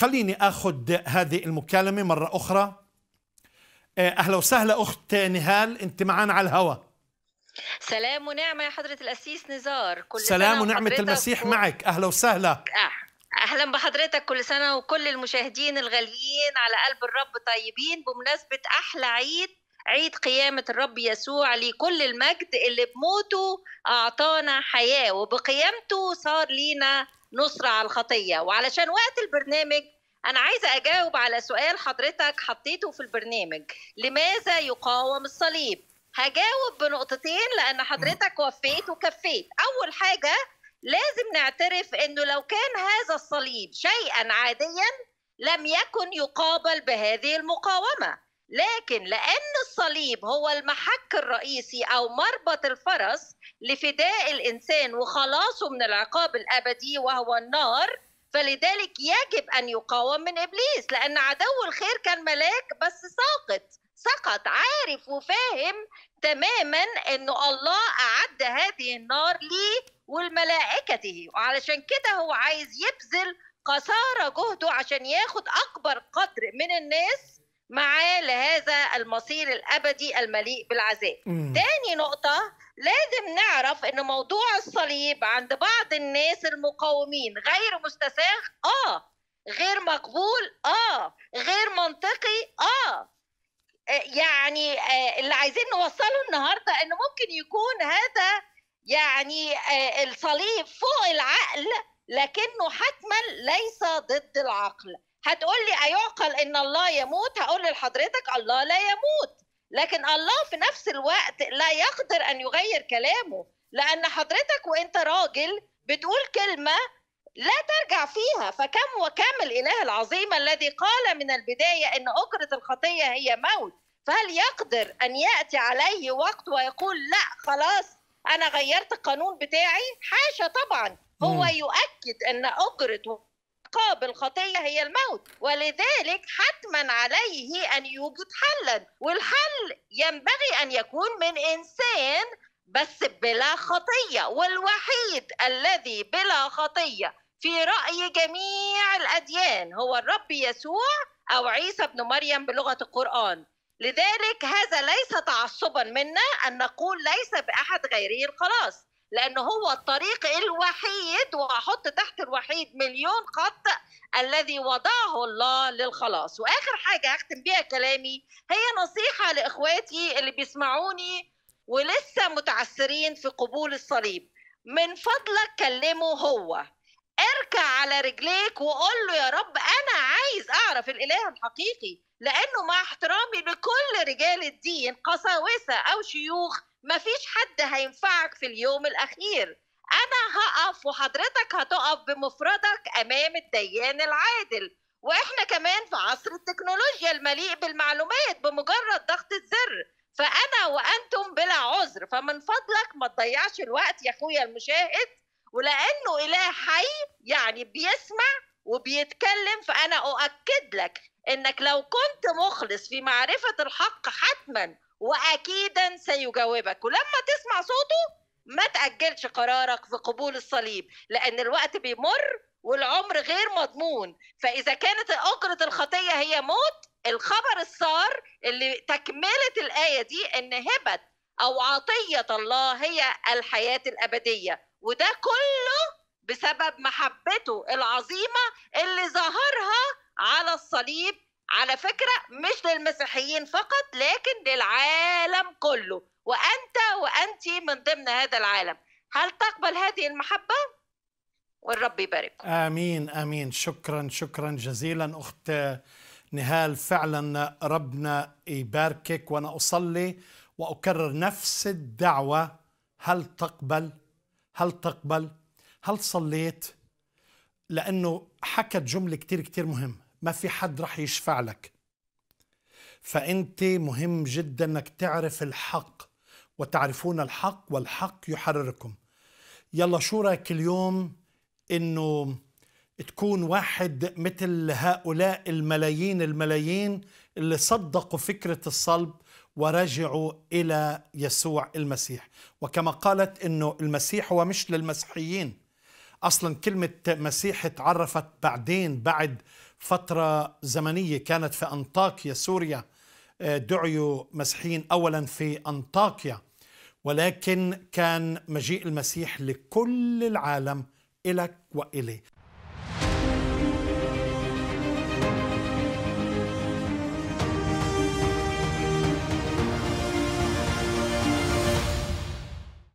خليني أخذ هذه المكالمة مرة أخرى آه، أهلا وسهلا أخت نهال أنت معنا على الهواء سلام ونعمة يا حضرة الأسيس نزار كل سلام ونعمة المسيح و... معك أهلا وسهلا أه، اهلا بحضرتك كل سنه وكل المشاهدين الغاليين على قلب الرب طيبين بمناسبه احلى عيد عيد قيامة الرب يسوع لكل المجد اللي بموته أعطانا حياة وبقيامته صار لينا نصرة على الخطية وعلشان وقت البرنامج أنا عايزة أجاوب على سؤال حضرتك حطيته في البرنامج لماذا يقاوم الصليب؟ هجاوب بنقطتين لأن حضرتك وفيت وكفيت أول حاجة لازم نعترف أنه لو كان هذا الصليب شيئا عاديا لم يكن يقابل بهذه المقاومة لكن لأن الصليب هو المحك الرئيسي أو مربط الفرس لفداء الانسان وخلاصه من العقاب الابدي وهو النار فلذلك يجب ان يقاوم من ابليس لان عدو الخير كان ملاك بس ساقط سقط عارف وفاهم تماما انه الله اعد هذه النار ليه ولملائكته وعلشان كده هو عايز يبذل قصارى جهده عشان ياخد اكبر قدر من الناس معاه لهذا المصير الابدي المليء بالعذاب. تاني نقطه لازم نعرف ان موضوع الصليب عند بعض الناس المقاومين غير مستساغ اه غير مقبول اه غير منطقي اه يعني آه، اللي عايزين نوصله النهارده ان ممكن يكون هذا يعني آه، الصليب فوق العقل لكنه حتما ليس ضد العقل هتقول لي أيعقل أن الله يموت هقول لحضرتك الله لا يموت لكن الله في نفس الوقت لا يقدر أن يغير كلامه لأن حضرتك وأنت راجل بتقول كلمة لا ترجع فيها فكم وكم الإله العظيم الذي قال من البداية أن أجرة الخطية هي موت فهل يقدر أن يأتي عليه وقت ويقول لا خلاص أنا غيرت القانون بتاعي حاشا طبعا هو يؤكد أن أجرة عقاب الخطية هي الموت ولذلك حتما عليه أن يوجد حلا والحل ينبغي أن يكون من إنسان بس بلا خطية والوحيد الذي بلا خطية في رأي جميع الأديان هو الرب يسوع أو عيسى بن مريم بلغة القرآن لذلك هذا ليس تعصبا منا أن نقول ليس بأحد غيره الخلاص لأن هو الطريق الوحيد وأحط تحت 100 مليون خط الذي وضعه الله للخلاص واخر حاجه هختم بيها كلامي هي نصيحه لاخواتي اللي بيسمعوني ولسه متعثرين في قبول الصليب من فضلك كلمه هو اركع على رجليك وقول له يا رب انا عايز اعرف الاله الحقيقي لانه مع احترامي لكل رجال الدين قساوسه او شيوخ مفيش حد هينفعك في اليوم الاخير انا هقف وحضرتك هتقف بمفردك امام الديان العادل واحنا كمان في عصر التكنولوجيا المليء بالمعلومات بمجرد ضغط الزر فانا وانتم بلا عذر فمن فضلك ما تضيعش الوقت يا اخويا المشاهد ولانه اله حي يعني بيسمع وبيتكلم فانا اؤكد لك انك لو كنت مخلص في معرفه الحق حتما واكيدا سيجاوبك ولما تسمع صوته ما تأجلش قرارك في قبول الصليب لأن الوقت بيمر والعمر غير مضمون فإذا كانت أجرة الخطية هي موت الخبر السار اللي تكملة الآية دي إن هبت أو عطية الله هي الحياة الأبدية وده كله بسبب محبته العظيمة اللي ظهرها على الصليب على فكرة مش للمسيحيين فقط لكن للعالم كله وأنت وأنت من ضمن هذا العالم هل تقبل هذه المحبة؟ والرب يبارككم آمين آمين شكرا شكرا جزيلا أخت نهال فعلا ربنا يباركك وأنا أصلي وأكرر نفس الدعوة هل تقبل؟ هل تقبل؟ هل صليت؟ لأنه حكت جملة كتير كتير مهمة ما في حد رح يشفع لك فأنت مهم جدا أنك تعرف الحق وتعرفون الحق والحق يحرركم يلا شو رأيك اليوم أنه تكون واحد مثل هؤلاء الملايين الملايين اللي صدقوا فكرة الصلب ورجعوا إلى يسوع المسيح وكما قالت أنه المسيح هو مش للمسيحيين أصلا كلمة مسيح تعرفت بعدين بعد فترة زمنية كانت في أنطاكيا سوريا آه، دعيوا مسيحيين أولا في أنطاكيا ولكن كان مجيء المسيح لكل العالم إلك وإلي